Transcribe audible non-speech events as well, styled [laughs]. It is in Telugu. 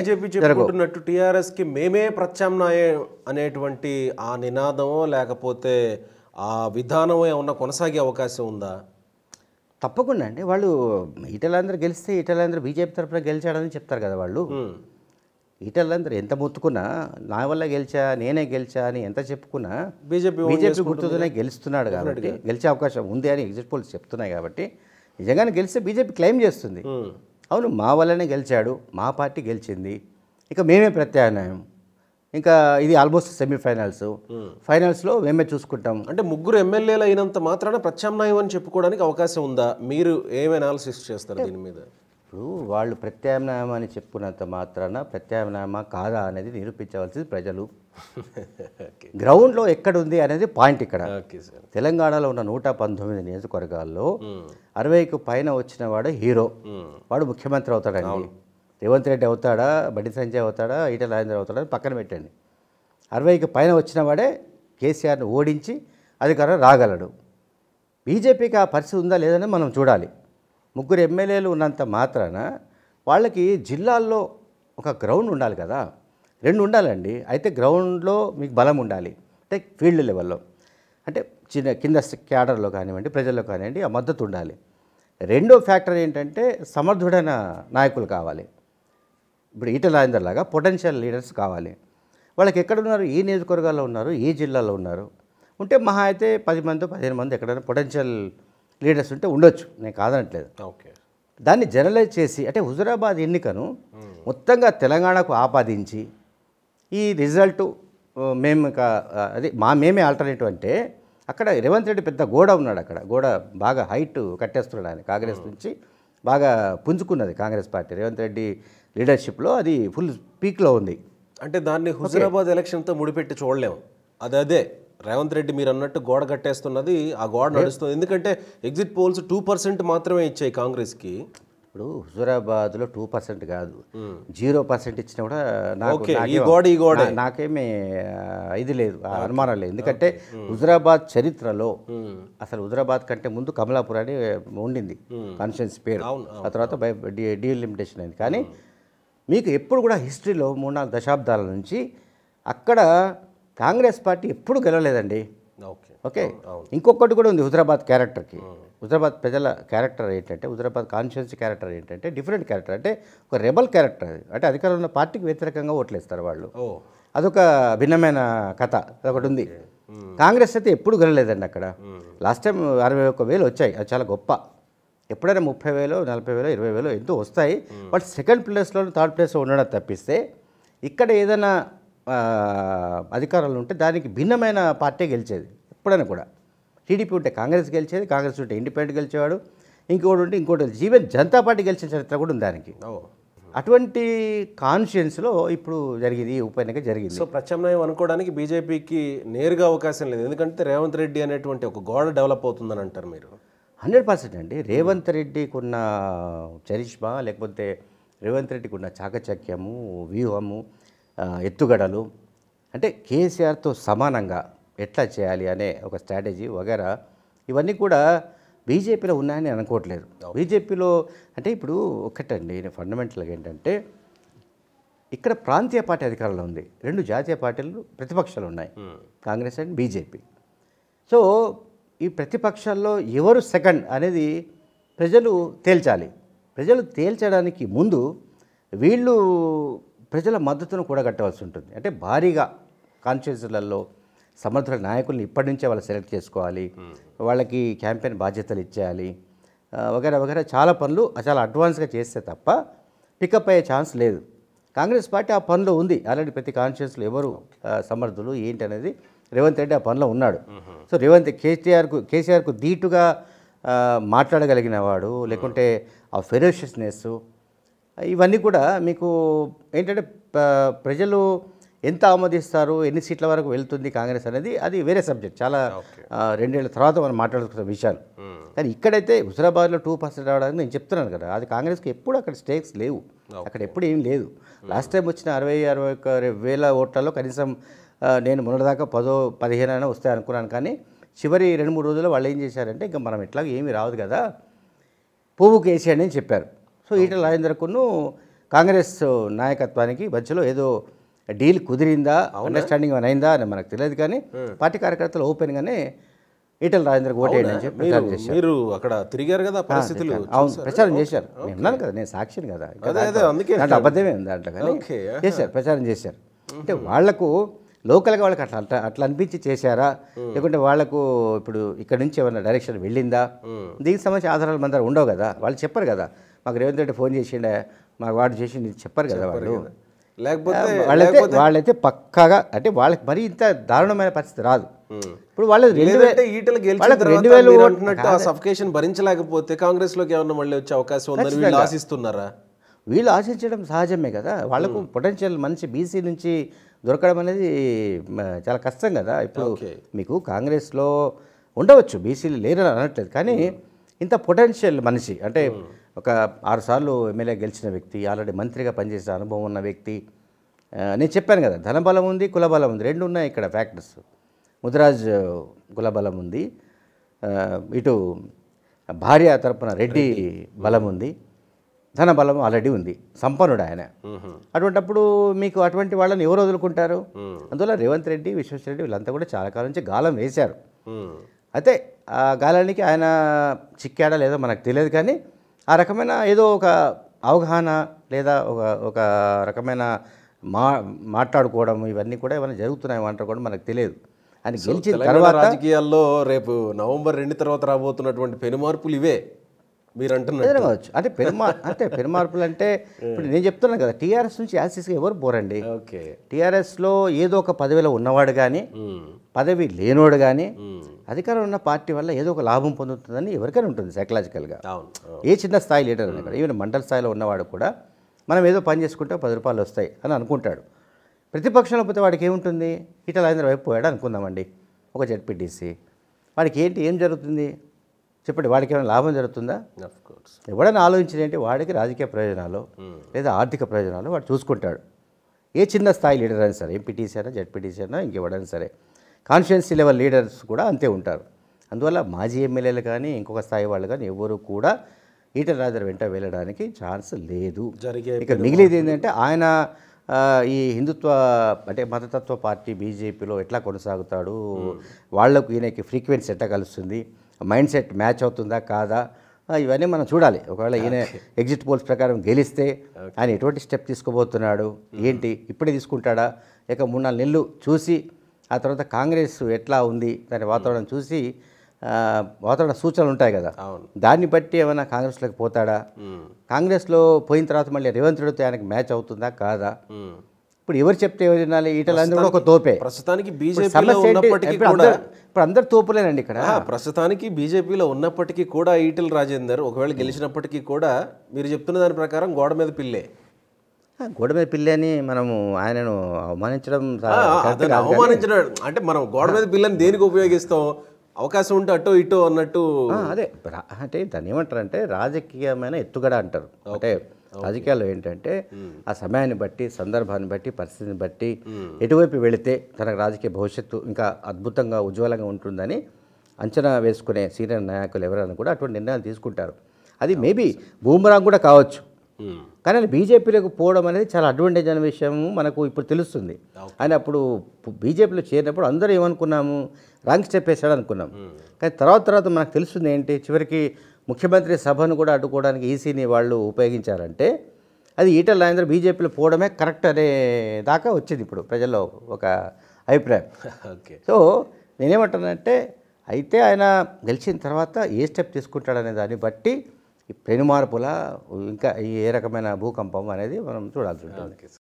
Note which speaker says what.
Speaker 1: బీజేపీ చెప్పుకుంటున్నట్టు కి మేమే ప్రత్యామ్నాయం అనేటువంటి ఆ నినాదమో
Speaker 2: లేకపోతే
Speaker 1: ఆ విధానమో ఏమన్నా కొనసాగే అవకాశం ఉందా
Speaker 2: తప్పకుండా అండి వాళ్ళు ఈటలందరూ గెలిస్తే ఈటలందరూ బీజేపీ తరఫున గెలిచాడని చెప్తారు కదా వాళ్ళు ఈటలందరూ ఎంత మొత్తుకున్నా నా వల్ల గెలిచా నేనే గెలిచా అని ఎంత చెప్పుకున్నా
Speaker 1: బీజేపీ బీజేపీ గుర్తుతోనే
Speaker 2: గెలుస్తున్నాడు కాబట్టి గెలిచే అవకాశం ఉంది అని ఎగ్జిట్ పోల్స్ చెప్తున్నాయి కాబట్టి నిజంగానే గెలిస్తే బీజేపీ క్లెయిమ్ చేస్తుంది అవును మా వల్లనే గెలిచాడు మా పార్టీ గెలిచింది ఇక మేమే ప్రత్యామ్నాయం ఇంకా ఇది ఆల్మోస్ట్ సెమీఫైనల్స్
Speaker 1: ఫైనల్స్లో మేమే చూసుకుంటాం అంటే ముగ్గురు ఎమ్మెల్యేలు అయినంత మాత్రాన ప్రత్యామ్నాయం అని చెప్పుకోవడానికి అవకాశం ఉందా మీరు ఏం అనాలిసిస్ చేస్తారు దీని మీద
Speaker 2: ఇప్పుడు వాళ్ళు ప్రత్యామ్నాయం అని చెప్పుకున్నంత మాత్రాన ప్రత్యామ్నాయమా కాదా అనేది నిరూపించవలసింది ప్రజలు గ్రౌండ్లో ఎక్కడుంది అనేది పాయింట్ ఇక్కడ తెలంగాణలో ఉన్న నూట పంతొమ్మిది నియోజకవర్గాల్లో hmm. అరవైకి పైన వచ్చిన వాడు హీరో hmm. వాడు ముఖ్యమంత్రి అవుతాడండి రేవంత్ రెడ్డి అవుతాడా బండి సంజయ్ అవుతాడా ఈటల రాజేంద్ర అవుతాడా పక్కన పెట్టండి అరవైకి పైన వచ్చిన వాడే కేసీఆర్ని ఓడించి అధికారం రాగలడు బీజేపీకి ఆ పరిస్థితి ఉందా లేదని మనం చూడాలి ముగ్గురు ఎమ్మెల్యేలు ఉన్నంత మాత్రాన వాళ్ళకి జిల్లాల్లో ఒక గ్రౌండ్ ఉండాలి కదా రెండు ఉండాలండి అయితే గ్రౌండ్లో మీకు బలం ఉండాలి అంటే ఫీల్డ్ లెవెల్లో అంటే చిన్న కింద క్యాడర్లో కానివ్వండి ప్రజల్లో కానివ్వండి ఆ మద్దతు ఉండాలి రెండో ఫ్యాక్టర్ ఏంటంటే సమర్థుడైన నాయకులు కావాలి ఇప్పుడు ఈట లాగా పొటెన్షియల్ లీడర్స్ కావాలి వాళ్ళకి ఎక్కడున్నారు ఏ నియోజకవర్గాల్లో ఉన్నారు ఏ జిల్లాలో ఉన్నారు ఉంటే మహా అయితే పది మంది పదిహేను మంది ఎక్కడైనా పొటెన్షియల్ లీడర్స్ ఉంటే ఉండొచ్చు నేను కాదనట్లేదు ఓకే దాన్ని జనరలైజ్ చేసి అంటే హుజురాబాద్ ఎన్నికను మొత్తంగా తెలంగాణకు ఆపాదించి ఈ రిజల్ట్ మేము అది మా మేమే ఆల్టర్నేటివ్ అంటే అక్కడ రేవంత్ రెడ్డి పెద్ద గోడ ఉన్నాడు అక్కడ గోడ బాగా హైట్ కట్టేస్తున్నాడు ఆయన కాంగ్రెస్ నుంచి బాగా పుంజుకున్నది కాంగ్రెస్ పార్టీ రేవంత్ రెడ్డి లీడర్షిప్లో అది ఫుల్ పీక్లో ఉంది
Speaker 1: అంటే దాన్ని హుజరాబాద్ ఎలక్షన్తో ముడిపెట్టి చూడలేము అది అదే రేవంత్ రెడ్డి మీరు అన్నట్టు గోడ కట్టేస్తున్నది ఆ గోడ నడుస్తుంది ఎందుకంటే ఎగ్జిట్ పోల్స్ టూ పర్సెంట్ మాత్రమే ఇచ్చాయి కాంగ్రెస్కి
Speaker 2: ఇప్పుడు లో టూ పర్సెంట్ కాదు జీరో పర్సెంట్ ఇచ్చినా కూడా నాకు నాకేమీ ఇది లేదు అనుమానం లేదు ఎందుకంటే హుజూరాబాద్ చరిత్రలో అసలు హుజూరాబాద్ కంటే ముందు కమలాపూర్ అని ఉండింది కాన్స్టిట్యున్సీ పేరు ఆ తర్వాత డీలిమిటేషన్ అయింది కానీ మీకు ఎప్పుడు కూడా హిస్టరీలో మూడు నాలుగు దశాబ్దాల నుంచి అక్కడ కాంగ్రెస్ పార్టీ ఎప్పుడు గెలవలేదండి ఓకే ఇంకొకటి కూడా ఉంది హుజురాబాద్ క్యారెక్టర్కి హుజరాబాద్ ప్రజల క్యారెక్టర్ ఏంటంటే హుజరాబాద్ కాన్షియన్స్ క్యారెక్టర్ ఏంటంటే డిఫరెంట్ క్యారెక్టర్ అంటే ఒక రెబల్ క్యారెక్టర్ అంటే అధికారంలో ఉన్న పార్టీకి వ్యతిరేకంగా ఓట్లేస్తారు వాళ్ళు అదొక భిన్నమైన కథ అదొకటి ఉంది కాంగ్రెస్ అయితే ఎప్పుడు గెలలేదండి అక్కడ లాస్ట్ టైం అరవై ఒక్క వేలు వచ్చాయి అది చాలా గొప్ప ఎప్పుడైనా ముప్పై వేలు నలభై వేలు ఇరవై వేలు ఎంతో వస్తాయి బట్ సెకండ్ ప్లేస్లో థర్డ్ ప్లేస్లో ఉండడం తప్పిస్తే ఇక్కడ ఏదైనా అధికారంలో ఉంటే దానికి భిన్నమైన పార్టీ గెలిచేది ఎప్పుడైనా కూడా టీడీపీ ఉంటే కాంగ్రెస్ గెలిచేది కాంగ్రెస్ ఉంటే ఇండిపెండెంట్ గెలిచేవాడు ఇంకోటి ఉంటే ఇంకోటి జీవన్ జనతా పార్టీ గెలిచిన చరిత్ర కూడా ఉంది దానికి అటువంటి కాన్షియన్స్లో ఇప్పుడు జరిగింది ఉప ఎన్నిక జరిగింది సో
Speaker 1: ప్రత్యామ్నాయం అనుకోవడానికి బీజేపీకి నేరుగా అవకాశం లేదు ఎందుకంటే రేవంత్ రెడ్డి అనేటువంటి ఒక గోడ డెవలప్ అవుతుందని అంటారు మీరు
Speaker 2: హండ్రెడ్ పర్సెంట్ అండి రేవంత్ రెడ్డికి ఉన్న చరిష్మా లేకపోతే రేవంత్ రెడ్డికి ఉన్న చాకచక్యము వ్యూహము ఎత్తుగడలు అంటే కేసీఆర్తో సమానంగా ఎట్లా చేయాలి అనే ఒక స్ట్రాటజీ వగేరా ఇవన్నీ కూడా బీజేపీలో ఉన్నాయని అనుకోవట్లేదు బీజేపీలో అంటే ఇప్పుడు ఒకటండి ఫండమెంటల్గా ఏంటంటే ఇక్కడ ప్రాంతీయ పార్టీ అధికారంలో ఉంది రెండు జాతీయ పార్టీలు ప్రతిపక్షాలు ఉన్నాయి కాంగ్రెస్ అండ్ బీజేపీ సో ఈ ప్రతిపక్షాల్లో ఎవరు సెకండ్ అనేది ప్రజలు తేల్చాలి ప్రజలు తేల్చడానికి ముందు వీళ్ళు ప్రజల మద్దతును కూడా కట్టవలసి ఉంటుంది అంటే భారీగా కాన్స్టిట్యూన్సీలలో సమర్థుల నాయకుల్ని ఇప్పటి నుంచే వాళ్ళు సెలెక్ట్ చేసుకోవాలి hmm. వాళ్ళకి క్యాంపెయిన్ బాధ్యతలు ఇచ్చేయాలి వగేరా వగేరా చాలా పనులు చాలా అడ్వాన్స్గా చేస్తే తప్ప పికప్ అయ్యే ఛాన్స్ లేదు కాంగ్రెస్ పార్టీ ఆ పనిలో ఉంది ఆల్రెడీ ప్రతి కాన్షియస్లో ఎవరు సమర్థులు ఏంటి అనేది రేవంత్ రెడ్డి ఆ పనిలో ఉన్నాడు hmm. సో రేవంత్ కేసీఆర్కు కేసీఆర్కు ధీటుగా మాట్లాడగలిగిన వాడు hmm. లేకుంటే ఆ ఫెరోషియస్నెస్ ఇవన్నీ కూడా మీకు ఏంటంటే ప్రజలు ఎంత ఆమోదిస్తారు ఎన్ని సీట్ల వరకు వెళ్తుంది కాంగ్రెస్ అనేది అది వేరే సబ్జెక్ట్ చాలా రెండేళ్ల తర్వాత మనం మాట్లాడుకున్న విషయాలు కానీ ఇక్కడైతే హుజరాబాద్లో టూ పర్సెంట్ రావడానికి నేను చెప్తున్నాను కదా అది కాంగ్రెస్కి ఎప్పుడు అక్కడ స్టేక్స్ లేవు అక్కడ ఎప్పుడు ఏం లేదు లాస్ట్ టైం వచ్చిన అరవై అరవై ఒక వేల ఓట్లలో కనీసం నేను మొన్నటిదాకా పదో పదిహేను అయినా వస్తాయి అనుకున్నాను కానీ చివరి రెండు మూడు రోజుల్లో వాళ్ళు ఏం చేశారంటే ఇంకా మనం ఎట్లా ఏమీ రాదు కదా పువ్వు కేసీఆర్ అని చెప్పారు సో ఈటల కొన్ను కాంగ్రెస్ నాయకత్వానికి మధ్యలో ఏదో డీల్ కుదిరిందా అండర్స్టాండింగ్ అయిందా అని మనకు తెలియదు కానీ పార్టీ కార్యకర్తలు ఓపెన్గానే ఈటల రాజేంద్రకు ఓటేయండి అని చెప్పి ప్రచారం చేశారు మీరు
Speaker 1: అక్కడ తిరిగారు కదా పరిస్థితులు అవును ప్రచారం
Speaker 2: చేశారు నేను ఉన్నాను కదా నేను సాక్షిని కదా దాంట్లో అబద్ధమే ఉంది దాంట్లో కానీ చేశారు ప్రచారం చేశారు అంటే వాళ్లకు లోకల్గా వాళ్ళకి అట్లా అట్లా అట్లా అనిపించి చేశారా లేకుంటే వాళ్లకు ఇప్పుడు ఇక్కడ నుంచి ఏమైనా డైరెక్షన్ వెళ్ళిందా దీనికి సంబంధించి ఆధారాలు మన ఉండవు కదా వాళ్ళు చెప్పరు కదా మాకు రేవంత్ రెడ్డి ఫోన్ చేసిండే మాకు వాడు చేసి చెప్పారు కదా వాళ్ళు
Speaker 1: లేకపోతే వాళ్ళైతే
Speaker 2: వాళ్ళైతే పక్కాగా అంటే వాళ్ళకి మరీ ఇంత దారుణమైన పరిస్థితి రాదు ఇప్పుడు వాళ్ళు ఈటలు గెలిచినట్టు ఆ
Speaker 1: సఫికేషన్ భరించలేకపోతే కాంగ్రెస్ లోకి ఏమన్నా మళ్ళీ వచ్చే అవకాశం ఉందని వీళ్ళు ఆశిస్తున్నారా
Speaker 2: వీళ్ళు ఆశించడం సహజమే కదా వాళ్ళకు పొటెన్షియల్ మంచి బీసీ నుంచి దొరకడం అనేది చాలా కష్టం కదా ఇప్పుడు మీకు కాంగ్రెస్లో ఉండవచ్చు బీసీలు లేరని అనట్లేదు కానీ ఇంత పొటెన్షియల్ మనిషి అంటే ఒక ఆరుసార్లు ఎమ్మెల్యే గెలిచిన వ్యక్తి ఆల్రెడీ మంత్రిగా పనిచేసే అనుభవం ఉన్న వ్యక్తి నేను చెప్పాను కదా ధనబలం ఉంది కులబలం ఉంది రెండు ఉన్నాయి ఇక్కడ ఫ్యాక్టర్స్ ముదిరాజ్ కులబలం ఉంది ఇటు భార్య తరపున రెడ్డి బలం ఉంది ధన బలం ఆల్రెడీ ఉంది సంపన్నుడు ఆయన అటువంటప్పుడు మీకు అటువంటి వాళ్ళని ఎవరు వదులుకుంటారు అందువల్ల రేవంత్ రెడ్డి రెడ్డి వీళ్ళంతా కూడా చాలా కాలం నుంచి గాలం వేశారు అయితే ఆ గాలానికి ఆయన చిక్కాడా లేదో మనకు తెలియదు కానీ ఆ రకమైన ఏదో ఒక అవగాహన లేదా ఒక ఒక రకమైన మా మాట్లాడుకోవడం ఇవన్నీ కూడా ఏమైనా జరుగుతున్నాయి అంటారు కూడా మనకు తెలియదు అని గెలిచిన తర్వాత
Speaker 1: రాజకీయాల్లో రేపు నవంబర్ రెండు తర్వాత రాబోతున్నటువంటి పెను మార్పులు ఇవే
Speaker 2: మీరు అంటున్నారు కావచ్చు అంటే పెరుమా [laughs] అంటే పెరుమార్పులు అంటే ఇప్పుడు నేను చెప్తున్నాను కదా టీఆర్ఎస్ నుంచి యాసిస్గా ఎవరు పోరండి టీఆర్ఎస్లో ఏదో ఒక పదవిలో ఉన్నవాడు కానీ పదవి లేనివాడు కానీ అధికారం ఉన్న పార్టీ వల్ల ఏదో ఒక లాభం పొందుతుందని ఎవరికైనా ఉంటుంది సైకలాజికల్గా ఏ చిన్న స్థాయి లీడర్ అయినా ఈవెన్ మండల స్థాయిలో ఉన్నవాడు కూడా మనం ఏదో పని చేసుకుంటే పది రూపాయలు వస్తాయి అని అనుకుంటాడు ప్రతిపక్షంలో పోతే వాడికి ఏముంటుంది ఇటలాంధ్ర వైపు పోయాడు అనుకుందామండి ఒక జడ్పీటీసీ వాడికి ఏంటి ఏం జరుగుతుంది చెప్పండి వాడికి ఏమైనా లాభం జరుగుతుందా ఎవడైనా ఆలోచించేంటి వాడికి రాజకీయ ప్రయోజనాలు hmm. లేదా ఆర్థిక ప్రయోజనాలు వాడు చూసుకుంటాడు ఏ చిన్న స్థాయి లీడర్ అయినా సరే ఎంపీటీసీ అయినా జడ్పీటీసీ అయినా ఇంకెవడైనా సరే కాన్స్టిట్యున్సీ లెవెల్ లీడర్స్ కూడా అంతే ఉంటారు అందువల్ల మాజీ ఎమ్మెల్యేలు కానీ ఇంకొక స్థాయి వాళ్ళు కానీ ఎవరు కూడా ఈటల రాజర్ వెంట వెళ్ళడానికి ఛాన్స్ లేదు
Speaker 1: ఇక మిగిలిది ఏంటంటే
Speaker 2: ఆయన ఈ హిందుత్వ అంటే మతతత్వ పార్టీ బీజేపీలో ఎట్లా కొనసాగుతాడు hmm. వాళ్లకు ఈయనకి ఫ్రీక్వెన్సీ ఎట్లా కలుస్తుంది మైండ్ సెట్ మ్యాచ్ అవుతుందా కాదా ఇవన్నీ మనం చూడాలి ఒకవేళ ఈయన ఎగ్జిట్ పోల్స్ ప్రకారం గెలిస్తే ఆయన ఎటువంటి స్టెప్ తీసుకోబోతున్నాడు hmm. ఏంటి ఇప్పుడే తీసుకుంటాడా లేక మూడు నాలుగు నెలలు చూసి ఆ తర్వాత కాంగ్రెస్ ఎట్లా ఉంది దాని వాతావరణం hmm. చూసి వాతావరణ సూచనలు ఉంటాయి కదా దాన్ని బట్టి ఏమైనా కాంగ్రెస్లోకి పోతాడా hmm. కాంగ్రెస్లో పోయిన తర్వాత మళ్ళీ రేవంత్ రెడ్డితో ఆయనకు మ్యాచ్ అవుతుందా కాదా ఇప్పుడు ఎవరు చెప్తే ఎవరు ఈటలు ఈటలందరూ కూడా ఒక తోపే ప్రస్తుతానికి బీజేపీ ఉన్నప్పటికీ కూడా ఇప్పుడు అందరు తోపులేనండి
Speaker 1: ఇక్కడ ప్రస్తుతానికి బీజేపీలో ఉన్నప్పటికీ కూడా ఈటల రాజేందర్ ఒకవేళ గెలిచినప్పటికీ కూడా మీరు చెప్తున్న దాని ప్రకారం గోడ మీద పిల్లే
Speaker 2: గోడ మీద పిల్లి అని మనము ఆయనను అవమానించడం అవమానించడం
Speaker 1: అంటే మనం గోడ మీద పిల్లని దేనికి
Speaker 2: ఉపయోగిస్తాం అవకాశం ఉంటే అటో ఇటో అన్నట్టు అదే అంటే దాన్ని ఏమంటారు అంటే రాజకీయమైన ఎత్తుగడ అంటారు అంటే రాజకీయాల్లో ఏంటంటే ఆ సమయాన్ని బట్టి సందర్భాన్ని బట్టి పరిస్థితిని బట్టి ఎటువైపు వెళితే తనకు రాజకీయ భవిష్యత్తు ఇంకా అద్భుతంగా ఉజ్వలంగా ఉంటుందని అంచనా వేసుకునే సీనియర్ నాయకులు ఎవరైనా కూడా అటువంటి నిర్ణయాలు తీసుకుంటారు అది మేబీ భూమరాంగ్ కూడా కావచ్చు కానీ బీజేపీలోకి పోవడం అనేది చాలా అడ్వాంటేజ్ అనే విషయం మనకు ఇప్పుడు తెలుస్తుంది ఆయన అప్పుడు బీజేపీలో చేరినప్పుడు అందరూ ఏమనుకున్నాము రాంగ్ స్టెప్ వేసాడు అనుకున్నాం కానీ తర్వాత తర్వాత మనకు తెలుస్తుంది ఏంటి చివరికి ముఖ్యమంత్రి సభను కూడా అడ్డుకోవడానికి ఈసీని వాళ్ళు ఉపయోగించారంటే అది ఈటల రాజేంద్ర బీజేపీలో పోవడమే కరెక్ట్ అనే దాకా వచ్చింది ఇప్పుడు ప్రజల్లో ఒక అభిప్రాయం ఓకే సో నేనేమంటానంటే అయితే ఆయన గెలిచిన తర్వాత ఏ స్టెప్ తీసుకుంటాడనే దాన్ని బట్టి ఈ పెనుమార్పుల ఇంకా ఏ రకమైన భూకంపం అనేది మనం చూడాల్సి ఉంటుంది